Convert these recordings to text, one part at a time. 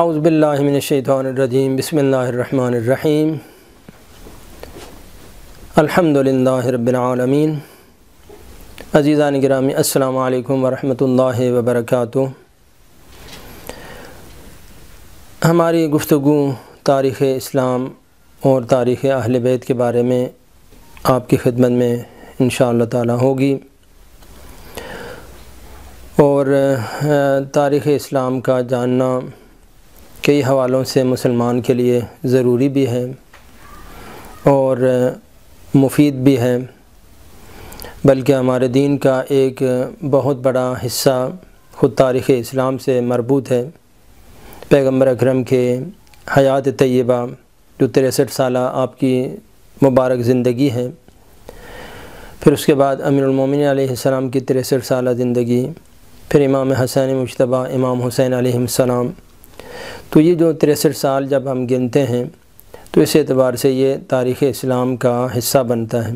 अज़बिल्लिनशैतरजीम बसमीम अलहमदिल्ला रबालमीन अज़ीज़ान ग्रामी अल्लाम वरम वबरक हमारी गुफ्तु तारीख़ इस्लाम और तारीख़ अहल बैत के बारे में आपकी खिदमत में इन ताला होगी और तारीख़ इस्लाम का जानना कई हवालों से मुसलमान के लिए ज़रूरी भी है और मुफीद भी है बल्कि हमारे दीन का एक बहुत बड़ा हिस्सा ख़ुद तारीख़ इस्लाम से मरबूत है पैगम्बर अक्रम के हयात तय्यबा जो तिरसठ साल आपकी मुबारक ज़िंदगी है फिर उसके बाद अमीरमिन सलाम की तिरसठ साल ज़िंदगी फिर इमाम हसन मुशतबा इमाम हुसैन सलाम तो ये जो तिरसठ साल जब हम गिनते हैं तो इस एतबार से ये तारीख़ इस्लाम का हिस्सा बनता है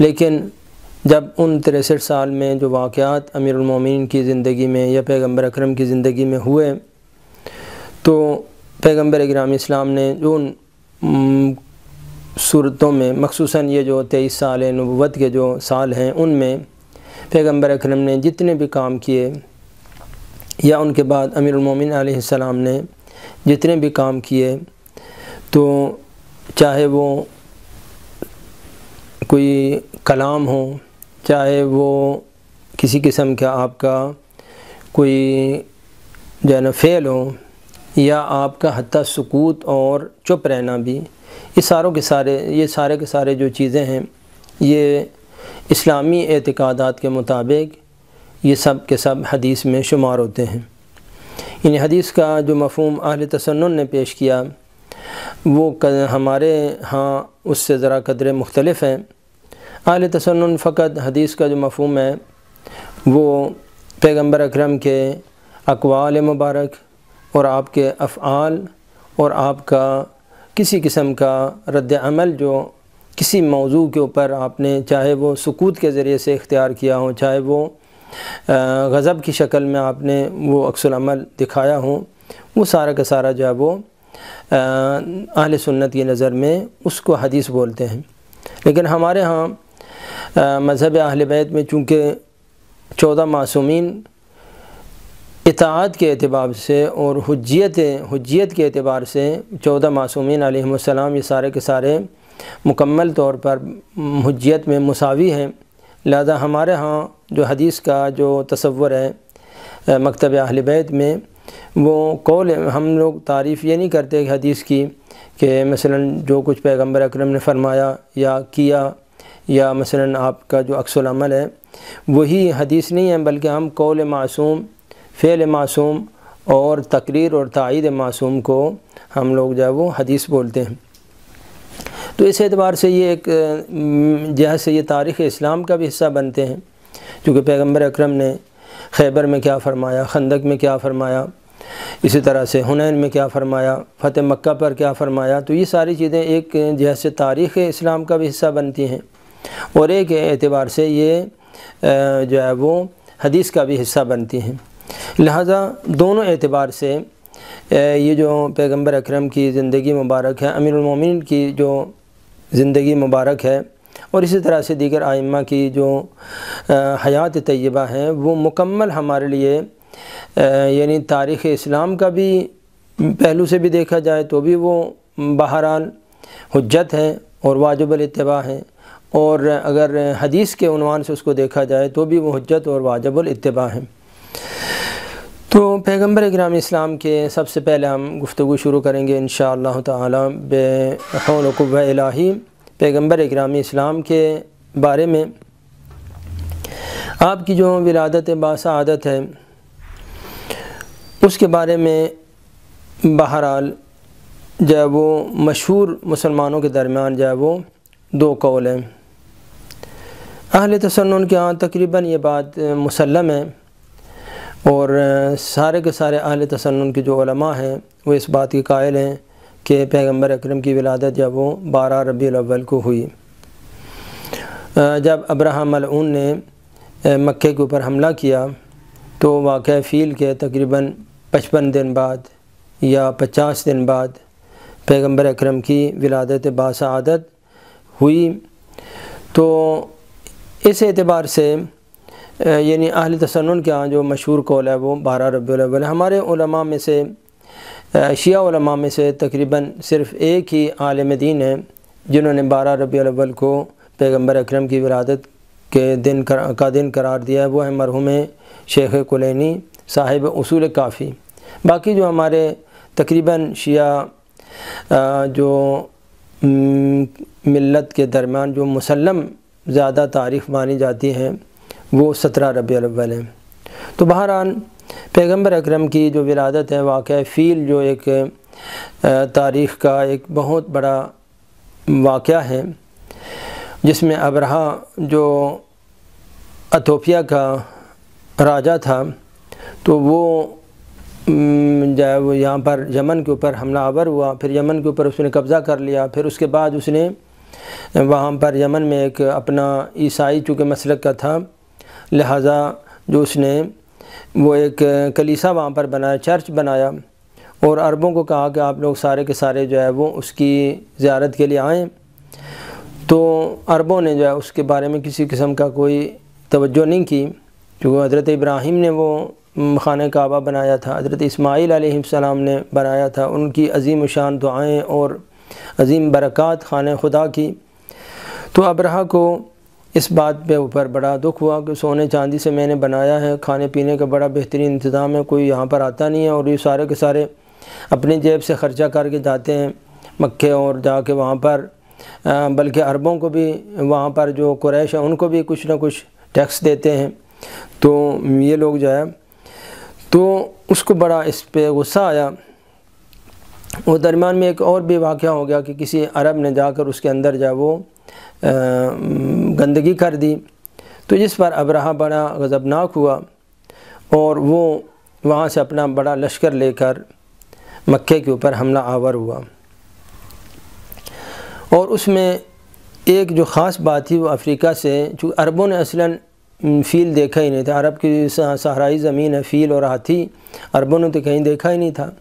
लेकिन जब उन तिरसठ साल में जो वाक़ात अमीरमिन की ज़िंदगी में या पैगम्बर अक्रम की ज़िंदगी में हुए तो पैगम्बर ग्राम इस्लाम ने जो उन सूरतों में मखसूस ये जो तेईस साल नबूत के जो साल हैं उनमें पैगम्बर अक्रम ने जितने भी काम किए या उनके बाद अमीरमिन आसमाम ने जितने भी काम किए तो चाहे वो कोई कलाम हो चाहे वो किसी किस्म का आपका कोई जो है ना फेल हो या आपका हती सकूत और चुप रहना भी ये सारों के सारे ये सारे के सारे जो चीज़ें हैं ये इस्लामी एतकादात के मुताबिक ये सब के सब हदीस में शुमार होते हैं इन हदीस का जो मफहम अहल तसन्न ने पेश किया वो हमारे यहाँ उससे ज़रा कदर मुख्तलफ़ हैं अहल तसन्न फ़कत हदीस का जो मफहम है वो पैगम्बर अक्रम के अकवाल मुबारक और आपके अफ़ाल और आपका किसी किस्म का रद्दमल जो किसी मौजू के ऊपर आपने चाहे वो सकूत के ज़रिए से इख्तियार किया हो चाहे वो गज़ब की शक्ल में आपने वो अक्सलमल दिखाया हूँ वो सारा का सारा जो है वो अहल सुन्नत की नज़र में उसको हदीस बोलते हैं लेकिन हमारे यहाँ मज़हब अहल बैत में चूँकि चौदह मासूमिन इतात के अतबार से और हजियत हजियत के अतबार से चौदह मासूमिन आलम ये सारे के सारे मुकम्मल तौर पर हजियत में मसावी हैं लिहाजा हमारे यहाँ जो हदीस का जो तस्वर है मकतब अहल बैत में वो कौल हम लोग तारीफ़ ये नहीं करते हदीस की कि मसला जो कुछ पैगम्बर अक्रम ने फरमाया या किया या मसला आपका जो अक्सलमल है वही हदीस नहीं है बल्कि हम कौल मासूम फ़ेल मासूम और तकरीर और तइद मासूम को हम लोग जो है वो हदीस बोलते हैं तो इस एतबार से ये एक जहाँ से ये तारीख़ इस्लाम का भी हिस्सा बनते हैं क्योंकि पैगम्बर अक्रम ने खैबर में क्या फ़रमाया खंदक में क्या फ़रमाया इसी तरह से हुनैन में क्या फ़रमाया फ़तेह मक्का पर क्या फ़रमाया तो ये सारी चीज़ें एक जैसे तारीख़ इस्लाम का भी हिस्सा बनती हैं और एक एतबार से ये जो है वो हदीस का भी हिस्सा बनती हैं लिहाजा दोनों एतबार से ये जो पैगम्बर अक्रम की ज़िंदगी मुबारक है अमीरमिन की जो ज़िंदगी मुबारक है और इसी तरह से दीगर आइमा की जो हयात तय्यबा हैं वो मुकम्मल हमारे लिए यानी तारीख़ इस्लाम का भी पहलू से भी देखा जाए तो भी वो बहरहाल हजत हैं और वाजबलतबा हैं और अगर हदीस के उनवान से उसको देखा जाए तो भी वो हजत और वाजबलतबा हैं तो पैगम्बर इक्राम इस्लाम के सबसे पहले हम गुफ्तु शुरू करेंगे इन शाह बे हौल इलाही पैगम्बर इक्रामी इस्लाम के बारे में आपकी जो विलादत बासदत है उसके बारे में बहरहाल जो है वो मशहूर मुसलमानों के दरमियान जो है वो दो कौल हैं अहल तसन के यहाँ तकरीबन ये बात मुसलम है और सारे के सारे अहल तसन के जो हैं वो इस बात के कायल हैं कि पैगम्बर अक्रम की विलादत जब वो बारह रबी अव्वल को हुई जब अब्राह अलून ने मक्के के ऊपर हमला किया तो वाक़ फ़ील के तकरीबन पचपन दिन बाद या पचास दिन बाद पैगम्बर अक्रम की विलादत बासदत हुई तो इस एतबार से यानी अहिल तसन का जो मशहूर कौल है वो बारह रबी अव्वल हमारे में से शिया में से तकरीबन सिर्फ़ एक ही आलम दीन है जिन्होंने बारह रबी को पैगम्बर अक्रम की विरादत के दिन कर, का दिन करार दिया है वो है मरहूम शेख कुलैनी साहिब उसूल काफ़ी बाकी जो हमारे तकरीबन शिया जो मिलत के दरमियान जो मुसलम ज़्यादा तारीफ़ मानी जाती है वो सत्रह रबी अव्वल हैं तो बहरान पैगम्बर अक्रम की जो विरादत है वाक़ फ़ील जो एक तारीख़ का एक बहुत बड़ा वाक़ है जिसमें अबरा जो अथोफिया का राजा था तो वो जो है वो यहाँ पर यमन के ऊपर हमला आवर हुआ फिर यमन के ऊपर उसने कब्ज़ा कर लिया फिर उसके बाद उसने वहाँ पर यमन में एक अपना ईसाई चूँकि मसलक का था लिहाजा जो उसने वो एक कलीसा वहाँ पर बनाया चर्च बनाया और अरबों को कहा कि आप लोग सारे के सारे जो है वो उसकी ज़्यारत के लिए आएँ तो अरबों ने जो है उसके बारे में किसी किस्म का कोई तोज्जो नहीं की क्योंकि हज़रत इब्राहिम ने वो खान काबा बनाया था हज़रत इसमाईल सलाम ने बनाया था उनकी अजीम शान दुआएँ और अजीम बरक़ात खान खुदा की तो अब्रहा को इस बात पे ऊपर बड़ा दुख हुआ कि सोने चांदी से मैंने बनाया है खाने पीने का बड़ा बेहतरीन इंतज़ाम है कोई यहाँ पर आता नहीं है और ये सारे के सारे अपनी जेब से ख़र्चा करके जाते हैं मक्के और जाके वहाँ पर बल्कि अरबों को भी वहाँ पर जो क्रैश है उनको भी कुछ ना कुछ टैक्स देते हैं तो ये लोग जो है तो उसको बड़ा इस पर गुस्सा आया उस दरमियान में एक और भी वाक़ हो गया कि किसी अरब ने जाकर उसके अंदर जो वो गंदगी कर दी तो जिस पर रहा बड़ा गज़बनाक हुआ और वो वहाँ से अपना बड़ा लश्कर लेकर मक्के के ऊपर हमला आवर हुआ और उसमें एक जो ख़ास बात थी वो अफ्रीका से चूँकि अरबों ने असला फ़ील देखा ही नहीं था अरब की सहराई ज़मीन है फ़ील और हाथी अरबों ने तो कहीं देखा ही नहीं था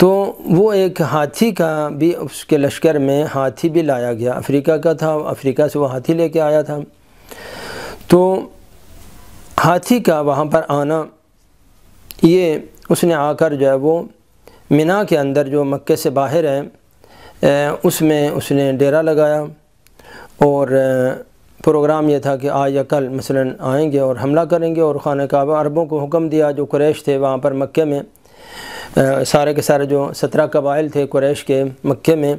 तो वो एक हाथी का भी उसके लश्कर में हाथी भी लाया गया अफ्रीका का था अफ्रीका से वो हाथी लेके आया था तो हाथी का वहाँ पर आना ये उसने आकर जो है वो मिना के अंदर जो मक्के से बाहर है उसमें उसने डेरा लगाया और प्रोग्राम ये था कि आज या कल मसलन आएंगे और हमला करेंगे और खान काबा अरबों को हुक्म दिया जो क्रैश थे वहाँ पर मक्के में सारे के सारे जो सत्रह कबाइल थे कुरैश के मक्के में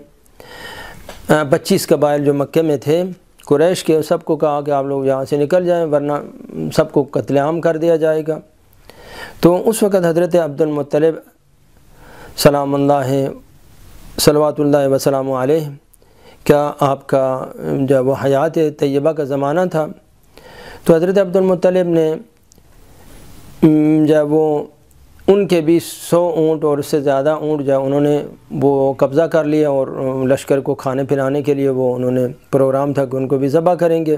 पच्चीस कबाइल जो मक्के में थे कुरैश के सबको कहा कि आप लोग यहाँ से निकल जाएं वरना सबको कत्लेआम कर दिया जाएगा तो उस वक़्त हज़रत अब्दुलमतलब सलाम सलवा वसलाम क्या आपका जब वो हयात तय्यबा का ज़माना था तो हज़रत अब्दुलमतलब ने जब वो उनके भी सौ ऊँट और उससे ज़्यादा ऊँट जो उन्होंने वो कब्ज़ा कर लिया और लश्कर को खाने पिलाने के लिए वो उन्होंने प्रोग्राम था कि उनको भी ज़बह करेंगे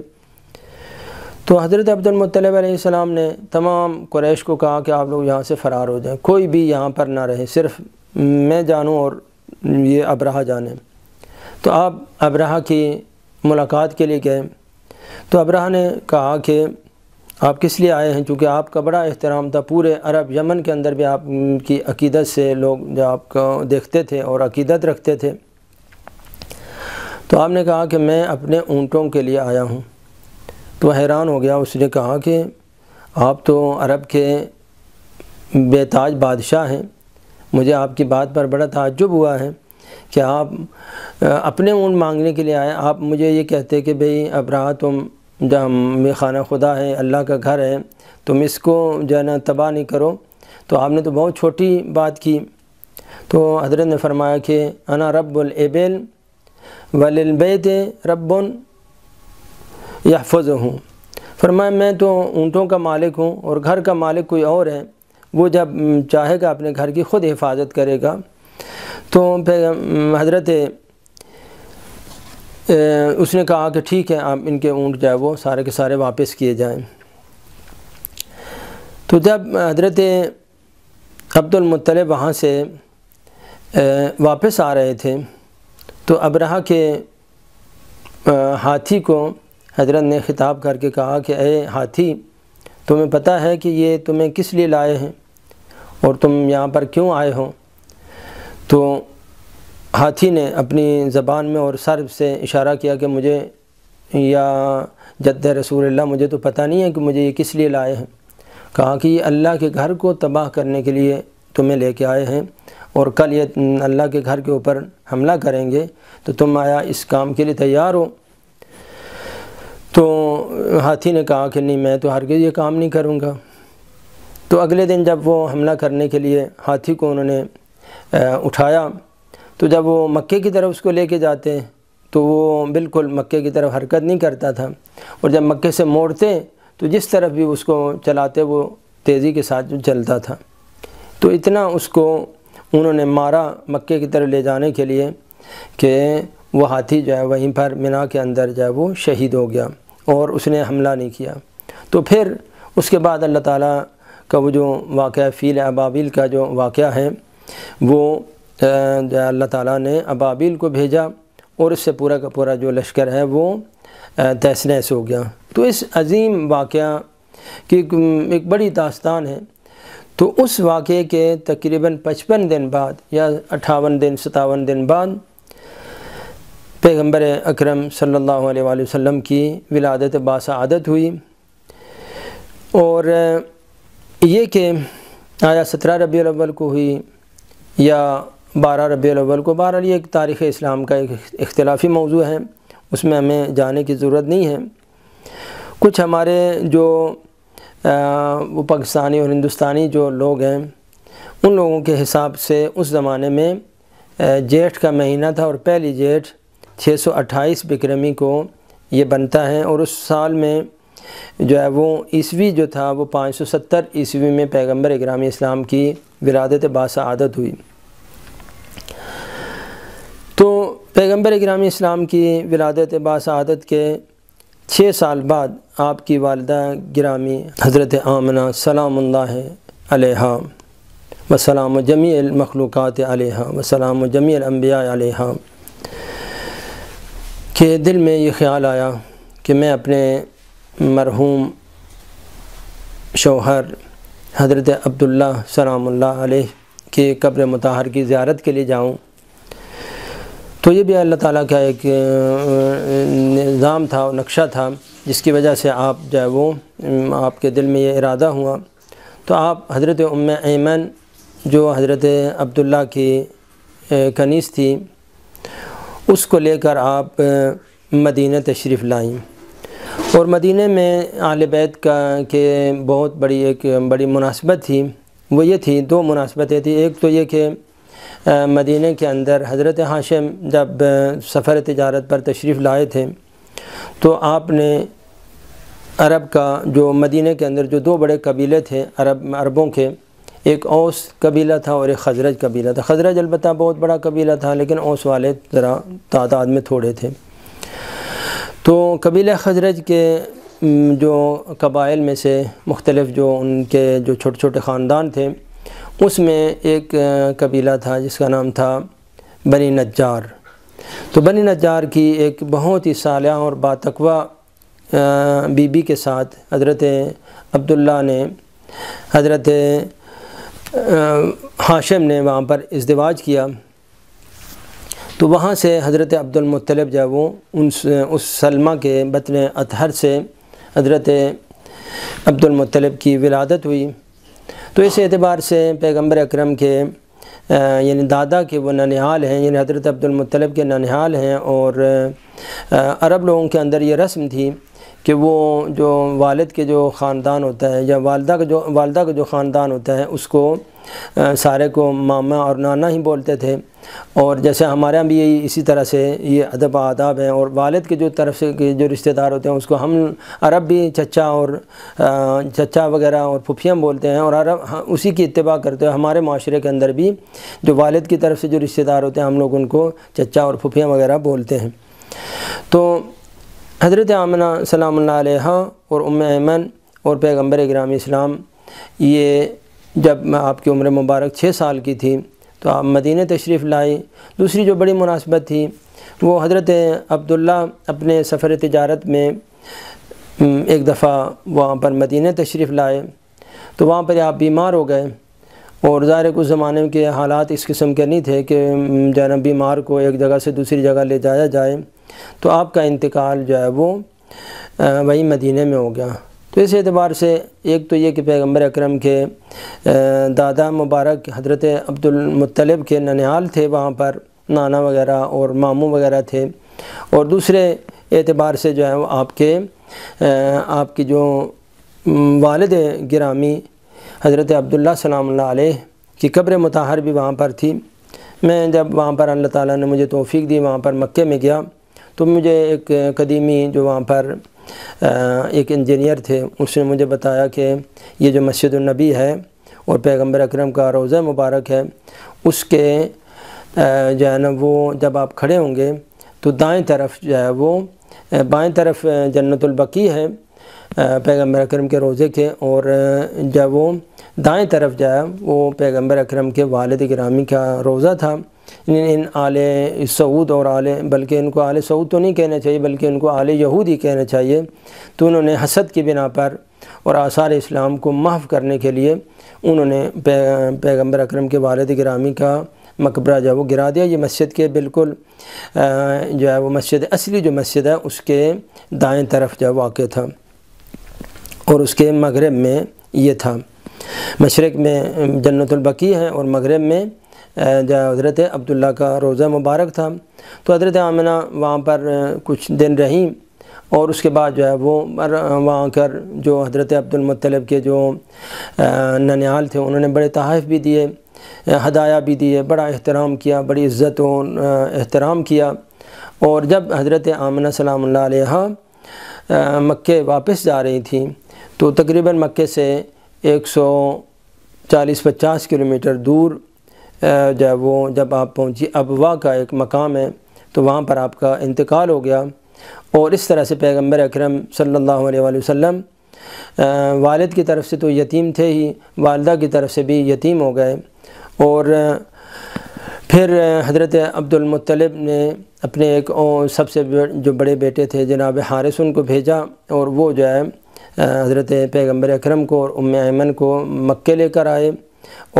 तो हज़रत अब्दुलमतलब ने तमाम कुरैश को कहा कि आप लोग यहाँ से फ़रार हो जाएं कोई भी यहाँ पर ना रहे सिर्फ मैं जानूँ और ये अब्रहा जाने तो आप अब्रहा की मुलाकात के लिए गए तो अब्रहा ने कहा कि आप किस लिए आए हैं चूँकि आपका बड़ा एहतराम था पूरे अरब यमन के अंदर भी आपकी अकीदत से लोग जो आपको देखते थे और अकीदत रखते थे तो आपने कहा कि मैं अपने ऊँटों के लिए आया हूँ तो हैरान हो गया उसने कहा कि आप तो अरब के बेताज बादशाह हैं मुझे आपकी बात पर बड़ा ताज्जुब हुआ है कि आप अपने ऊँट मांगने के लिए आए आप मुझे ये कहते कि भाई अब रहा तुम जहाँ में खाना खुदा है अल्लाह का घर है तुम इसको जो है ना तबाह नहीं करो तो आपने तो बहुत छोटी बात की तो हजरत ने फरमाया कि अना रब्बुलबेल वलबैत रब्बन यहफ़ हूँ फरमाया मैं तो ऊँटों का मालिक हूँ और घर का मालिक कोई और है वो जब चाहेगा अपने घर की ख़ुद हिफाजत करेगा तो हज़रत उसने कहा कि ठीक है आप इनके ऊँट जो है वो सारे के सारे वापस किए जाएँ तो जब हजरत अब्दुलमतलब वहाँ से वापस आ रहे थे तो अब्रह के हाथी को हजरत ने ख़िताब करके कहा कि अरे हाथी तुम्हें पता है कि ये तुम्हें किस लिए लाए हैं और तुम यहाँ पर क्यों आए हो तो हाथी ने अपनी ज़बान में और सर से इशारा किया कि मुझे या जद रसूल मुझे तो पता नहीं है कि मुझे ये किस लिए लाए हैं कहा कि अल्लाह के घर को तबाह करने के लिए तुम्हें लेके आए हैं और कल ये अल्लाह के घर के ऊपर हमला करेंगे तो तुम आया इस काम के लिए तैयार हो तो हाथी ने कहा कि नहीं मैं तो के ये काम नहीं करूँगा तो अगले दिन जब वो हमला करने के लिए हाथी को उन्होंने उठाया तो जब वो मक्के की तरफ उसको लेके जाते तो वो बिल्कुल मक्के की तरफ हरकत नहीं करता था और जब मक्के से मोड़ते तो जिस तरफ भी उसको चलाते वो तेज़ी के साथ चलता था तो इतना उसको उन्होंने मारा मक्के की तरफ ले जाने के लिए कि वह हाथी जो है वहीं पर मिना के अंदर जो है वो शहीद हो गया और उसने हमला नहीं किया तो फिर उसके बाद अल्लाह ताला का वो जो वाक़ फ़ील अबाबिल का जो वाक़ है वो अल्लाह ताला ने अबाबिल को भेजा और इससे पूरा का पूरा जो लश्कर है वो तहस नहस हो गया तो इस अजीम वाक़ की एक बड़ी दास्तान है तो उस वाक़े के तकरीबन पचपन दिन बाद या अट्ठावन दिन सतावन दिन बाद पैगम्बर अक्रम सल्लल्लाहु की विलादत बासादत हुई और ये कि आया सत्रह रबी अव्वल को हुई या बारह रबी अव्वल को बहरहाल ये तारीख़ इस्लाम का एक अख्तिलाफी मौजू है उसमें हमें जाने की ज़रूरत नहीं है कुछ हमारे जो आ, वो पाकिस्तानी और हिंदुस्तानी जो लोग हैं उन लोगों के हिसाब से उस ज़माने में जेठ का महीना था और पहली जेठ 628 बिक्रमी को ये बनता है और उस साल में जो है वो ईस्वी जो था वो 570 ईस्वी में पैगम्बर इक्राम इस्लाम की विरादत बासादत हुई तो पैगम्बर ग्रामी इस्लाम की विलादत बासादत के छः साल बाद आपकी वालदा ग्रामी हज़रत आमना सलाम वसलाम जमी मखलूक़ात आलिहा वसलाम जमी अम्बिया के दिल में ये ख्याल आया कि मैं अपने मरहूम शोहर हज़रत अब्दुल्ला सलाम के कब्र मतहर की ज़्यारत के लिए जाऊँ तो ये भी अल्लाह ताला का एक निज़ाम था और नक्शा था जिसकी वजह से आप जो है वो आपके दिल में ये इरादा हुआ तो आप हज़रत उम ऐमन जो हज़रत अब्दुल्ला की कनीस थी उसको लेकर आप मदीना तशरीफ़ लाई और मदीने में आल बैत का के बहुत बड़ी एक बड़ी मुनासबत थी वो ये थी दो मुनासबतें थी एक तो ये कि मदीने के अंदर हज़रत हाशम जब सफ़र तजारत पर तशरीफ़ लाए थे तो आपने अरब का जो मदीने के अंदर जो दो बड़े कबीले थे अरब अरबों के एक ओस कबीला था और एक खजरज कबीला था खजरज अलबत् बहुत बड़ा कबीला था लेकिन ओस वाले ज़रा तादाद में थोड़े थे तो कबीला खजरज के जो कबाइल में से मुख्तलफ़ जो उनके जो छोटे छोटे ख़ानदान थे उसमें एक कबीला था जिसका नाम था बनी नजार तो बनी नजार की एक बहुत ही साल और बातकवा बीबी के साथ हज़रत अब्दुल्ला ने हज़रत हाशम ने वहाँ पर इसदवाज किया तो वहाँ से हज़रत अब्दुलमतलब जो वो उन उस सलमा के बतन अतहर से हज़रत अब्दुलमतलब की विलादत हुई तो इस एतबार से पैगम्बर अक्रम के यानी दादा के वो ननिहाल हैं यानी हज़रत अब्दुलमतलब के ननिहाल हैं और अरब लोगों के अंदर ये रस्म थी कि वो जो वालद के जो ख़ानदान होता है या वालदा का जो वालदा का जो ख़ानदान होता है उसको आ, सारे को मामा और नाना ही बोलते थे और जैसे हमारे यहाँ भी यही इसी तरह से ये अदब आदाब हैं और वालद के जो तरफ से के जो रिश्तेदार होते हैं उसको हम अरब भी चचा और चचा वगैरह और फुफियाँ बोलते हैं और अरब हाँ, उसी की इतबा करते हैं हमारे माशरे के अंदर भी जो वालद की तरफ से जो रिश्तेदार होते हैं हम लोग उनको चचा और फुफियाँ वगैरह बोलते हैं तो हज़रत आमना सलाम और उम ऐमन और पैगम्बर ग्राम इस्लाम ये जब आपकी उम्र मुबारक छः साल की थी तो आप मदीने तशरीफ़ लाए दूसरी जो बड़ी मुनासबत थी वो हज़रत अब्दुल्ला अपने सफ़र तजारत में एक दफ़ा वहाँ पर मदीने तशरीफ़ लाए तो वहाँ पर आप बीमार हो गए और ज़ाहिर उस ज़माने के हालात इस किस्म के नहीं थे कि जाना बीमार को एक जगह से दूसरी जगह ले जाया जाए तो आपका इंतकाल जो है वो वहीं मदीने में हो गया तो इस एतबार से एक तो ये कि पैगम्बर अक्रम के दादा मुबारक हज़रत अब्दुलमतलब के ननिहाल थे वहाँ पर नाना वगैरह और मामू वगैरह थे और दूसरे एतबार से जो है वो आपके आपकी जो वालद ग्रामी हज़रत अब्दुल्ला सलाम की कब्र मतहर भी वहाँ पर थी मैं जब वहाँ पर अल्लाह ताला ने मुझे तोफ़ी दी वहाँ पर मक्के में गया तो मुझे एक कदीमी जो वहाँ पर एक इंजीनियर थे उसने मुझे बताया कि ये जो मस्जिद नबी है और पैगंबर अकरम का रोज़ा मुबारक है उसके जो है ना वो जब आप खड़े होंगे तो दाएं तरफ जो है वो बाएं तरफ जन्नतुलबकी है पैगंबर अकरम के रोज़े के और जब वो दाएं तरफ जाए वो पैगंबर अकरम के वालद ग्रामी का रोज़ा था इन आल सऊद और आल बल्कि इनको आले सऊद तो नहीं कहना चाहिए बल्कि इनको यहूद यहूदी कहना चाहिए तो उन्होंने हसद की बिना पर और आसार इस्लाम को माफ़ करने के लिए उन्होंने पे, पैगम्बर अक्रम के वालद ग्रामी का मकबरा जो है वो गिरा दिया ये मस्जिद के बिल्कुल जो है वो मस्जिद असली जो मस्जिद है उसके दाएँ तरफ जो वाक़ था और उसके मगरब में ये था मशरक़ में जन्नतलबकी है और मगरब में हज़रत अब्दुल्ला का रोज़ा मुबारक था तो हज़रत आमना वहाँ पर कुछ दिन रहीं और उसके बाद जो है वो वहाँ कर जो हज़रत अब्दुलमतलब के जो ननियाल थे उन्होंने बड़े तहफ़ भी दिए हदाया भी दिए बड़ा एहतराम किया बड़ी इज़्ज़त एहतराम किया और जब हज़रत आमना सलाम मक्के वापस जा रही थी तो तकरीबन मक्के से 140-50 किलोमीटर दूर जब वो जब आप पहुँची अबवा का एक मकाम है तो वहाँ पर आपका इंतकाल हो गया और इस तरह से पैगम्बर अक्रम सल्लल्लाहु वालद की तरफ से तो यतीम थे ही वालदा की तरफ से भी यतीम हो गए और फिर हज़रत अब्दुलमतलब ने अपने एक सबसे जो बड़े बेटे थे जनाब हारिस उनको भेजा और वो जो है हज़रत पैगम्बर अक्रम को और उम अमन को मक्के लेकर आए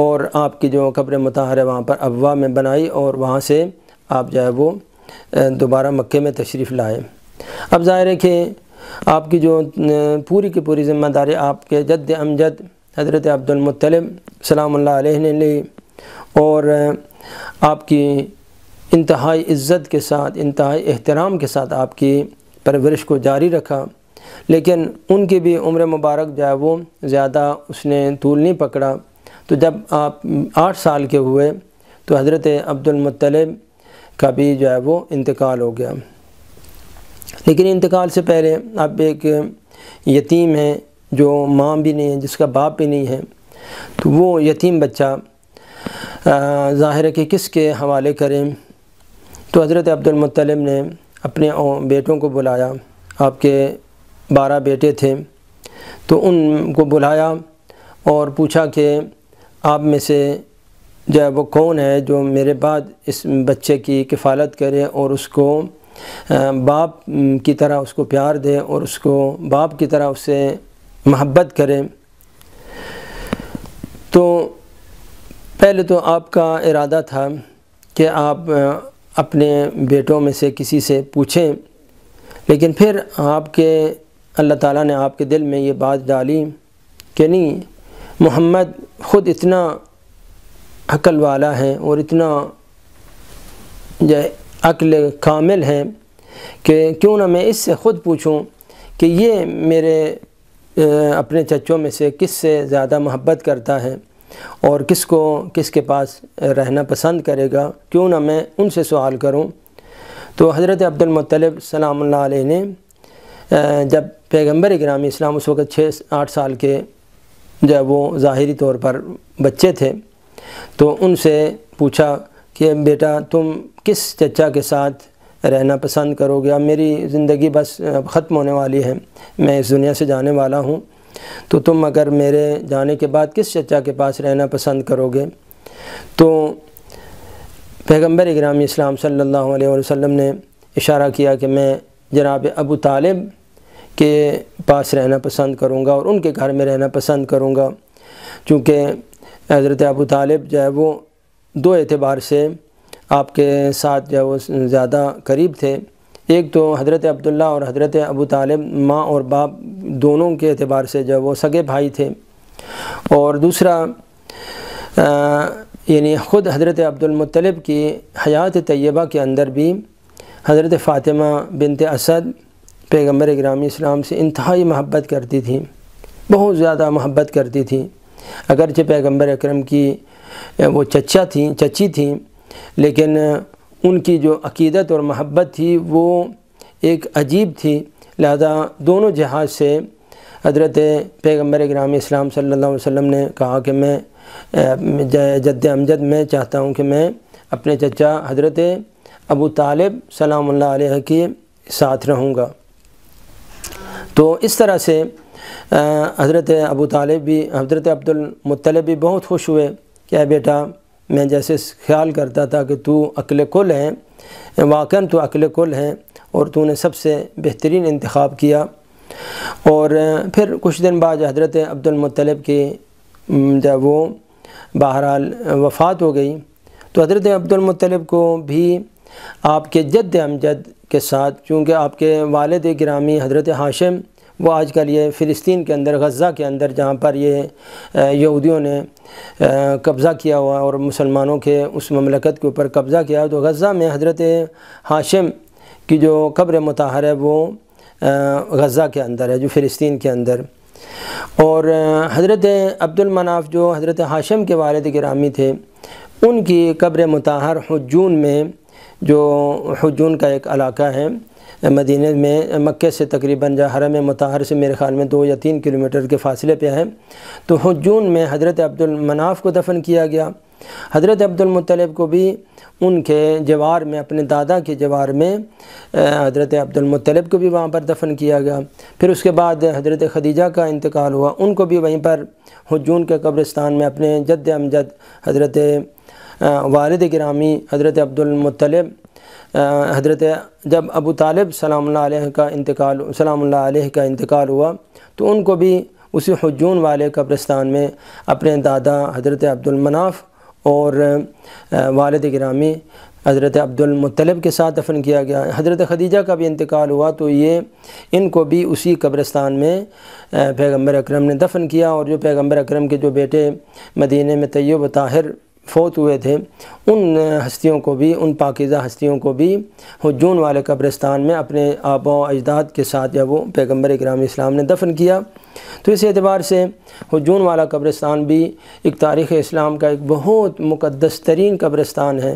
और आपकी जो कब्र मतहर है वहाँ पर अबवा में बनाई और वहाँ से आप जो है वो दोबारा मक्के में तशरीफ़ लाए अब ज़ाहिर है कि आपकी जो पूरी की पूरी ज़िम्मेदारी आपके जद अमजद हज़रत अब्दुलमतलम सलाम्ल ने ली और आपकी इंतहाई इज़्ज़त के साथ इंतहाई एहतराम के साथ आपकी परवरिश को जारी रखा लेकिन उनकी भी उम्र मुबारक जो है वो ज़्यादा उसने तूल नहीं पकड़ा तो जब आप आठ साल के हुए तो हज़रत अब्दुलमतलब का भी जो है वो इंतकाल हो गया लेकिन इंतकाल से पहले अब एक यतीम है जो माँ भी नहीं है जिसका बाप भी नहीं है तो वो यतीम बच्चा ज़ाहिर है कि किसके हवाले करें तो हज़रत अब्दुलमतलब ने अपने बेटों को बुलाया आपके बारह बेटे थे तो उनको बुलाया और पूछा कि आप में से जो है वो कौन है जो मेरे बाद इस बच्चे की किफ़ालत करे और उसको बाप की तरह उसको प्यार दे और उसको बाप की तरह उससे महब्बत करें तो पहले तो आपका इरादा था कि आप अपने बेटों में से किसी से पूछें लेकिन फिर आपके अल्लाह ताला ने आपके दिल में ये बात डाली कि नहीं मोहम्मद ख़ुद इतना अकल वाला है और इतना जो अक्ल कामिल है कि क्यों ना मैं इससे ख़ुद पूछूं कि ये मेरे अपने चचों में से किस से ज़्यादा मोहब्बत करता है और किसको किसके पास रहना पसंद करेगा क्यों ना मैं उनसे सवाल करूं तो हज़रत अब्दुलमतलब सलाम ने जब पैगम्बर ग्रामी इस्लाम उस वक्त छः आठ साल के जब वो ज़ाहरी तौर पर बच्चे थे तो उनसे पूछा कि बेटा तुम किस चचा के साथ रहना पसंद करोगे अब मेरी ज़िंदगी बस ख़त्म होने वाली है मैं इस दुनिया से जाने वाला हूँ तो तुम अगर मेरे जाने के बाद किस चचा के पास रहना पसंद करोगे तो पैगम्बर इग्राम इस्लाम सल्लल्लाहु अलैहि वसल्लम ने इशारा किया कि मैं जनाब अबू तालिब के पास रहना पसंद करूँगा और उनके घर में रहना पसंद करूँगा चूँकि हज़रत अबू तालिब जो है वो दो एतबार से आपके साथ जो है वो ज़्यादा करीब थे एक तो हज़रत अब्दुल्ला और हज़रत अबू तालिब माँ और बाप दोनों के अतबार से जो वो सगे भाई थे और दूसरा यानी ख़ुद हज़रत अब्दुलमतलब की हयात तय्यबा के अंदर भी हज़रत फ़ातिमा बिनत असद पैगम्बर ग्रामी इस्लाम से इंतहाई महब्बत करती थी बहुत ज़्यादा महब्बत करती थी अगरचे पैगम्बर अक्रम की वो चचा थी चची थी लेकिन उनकी जो अकीदत और महब्बत थी वो एक अजीब थी लिहाजा दोनों जहाज से हजरत पैगम्बर ग्रामी इस्लाम सल्ला वसम ने कहा कि मैं जद अमजद मैं चाहता हूँ कि मैं अपने चचा हजरत अबू तालिब सलाम के साथ रहूँगा तो इस तरह से हज़रत अबू तालिब भी हज़रत अब्दुलमतलब भी बहुत खुश हुए क्या बेटा मैं जैसे ख्याल करता था कि तू अकल कुल है वाकन तो अकल कुल है और तूने सबसे बेहतरीन इंतखब किया और फिर कुछ दिन बाद हज़रत अब्दुलमतलब की जब वो बहरहाल वफ़ात हो गई तो हज़रत अब्दुलमतलब को भी आपके जद अमजद के साथ चूँकि आपके वालद ग्रामी हज़रत हाशिम वो आज कल ये फ़िलिस्तीन के अंदर गज़ा के अंदर जहाँ पर ये यहूदियों ने कब्ज़ा किया हुआ और मुसलमानों के उस ममलकत के ऊपर कब्ज़ा किया तो गज़ा में हज़रत हाशिम की जो कब्र मतहर है वो गज़ा के अंदर है जो फ़िलिस्तीन के अंदर और हज़रत अब्दुलमनाफ जो हज़रत हाशिम के वालद ग्रामी थे उनकी कब्र मतहर हजून में जो हजून का एक इलाका है मदीने में मक्के से तकरीबन जहाँ हरम मतहर से मेरे ख़्याल में दो या तीन किलोमीटर के फासले पे है तो हजून में हज़रत अब्दुलमनाफ़ को दफन किया गया हज़रत अब्दुलमतलब को भी उनके जवार में अपने दादा के जवार में हज़रत अब्दुलमतलब को भी वहाँ पर दफन किया गया फिर उसके बाद हज़रत खदीजा का इंतकाल हुआ उनको भी वहीं पर हजून के कब्रिस्तान में अपने जद अमजद हज़रत वालद ग्रामी हज़रत अब्दुलमतलब हज़रत जब अबू तालब सलाम का इंतकाल सलाम का इंतकाल हुआ तो उनको भी उसी हजून वाले कब्रस्तान में अपने दादा हज़रत अब्दुलमनाफ़ और वालद ग्रामी हज़रत अब्दुलमतलब के साथ दफन किया गया हज़रत खदीजा का भी इंतकाल हुआ तो ये इनको भी उसी कब्रस्तान में पैगम्बर अक्रम ने दफन किया और जो पैगम्बर अक्रम के जो बेटे मदीने में तैयब ताहिर फोत हुए थे उन हस्तियों को भी उन पाकिज़ा हस्तियों को भी हजून वाले कब्रिस्तान में अपने आबा अजदाद के साथ जब वो पैगम्बर इक्राम इस्लाम ने दफन किया तो इस एतबार से हजून वाला कब्रिस्तान भी एक तारीख़ इस्लाम का एक बहुत मुक़दस तरीन क़ब्रस्तान है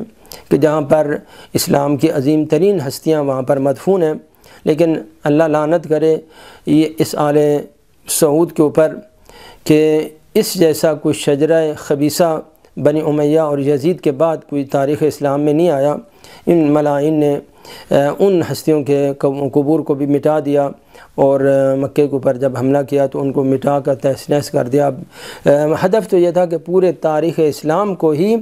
कि जहाँ पर इस्लाम की अजीम तरीन हस्तियाँ वहाँ पर मदफून हैं लेकिन अल्लाह लानत करे ये इस आल सऊद के ऊपर कि इस जैसा कुछ शजरा खबीसा बनी उमैया और यजीद के बाद कोई तारीख़ इस्लाम में नहीं आया इन मलाइन ने उन हस्तियों के कबूर को भी मिटा दिया और मक्के के ऊपर जब हमला किया तो उनको मिटा कर तहस नहस कर दिया हदफ तो यह था कि पूरे तारीख़ इस्लाम को ही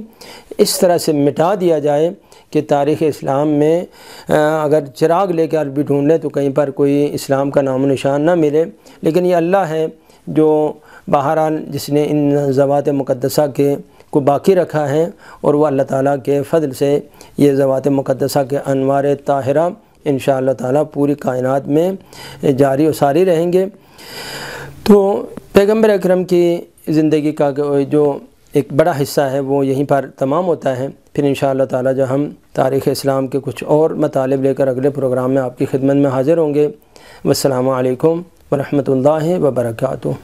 इस तरह से मिटा दिया जाए कि तारीख़ इस्लाम में अगर चिराग लेकर भी ढूँढ लें तो कहीं पर कोई इस्लाम का नाम निशान ना मिले लेकिन ये अल्लाह है जो बहरहाल जिसने इन ज़वात मुक़दसा के को बाकी रखा है और वह अल्लाह ताली के फ़ल से ये ज़वात मुक़दसा के अनवार ताहरा इन ताला पूरी कायनात में जारी और सारी रहेंगे तो पैगम्बर अक्रम की ज़िंदगी का जो एक बड़ा हिस्सा है वो यहीं पर तमाम होता है फिर इन ताला जब हम तारीख़ इस्लाम के कुछ और मतालब लेकर अगले प्रोग्राम में आपकी खिदमत में हाज़िर होंगे वालकम वरहमल वर्का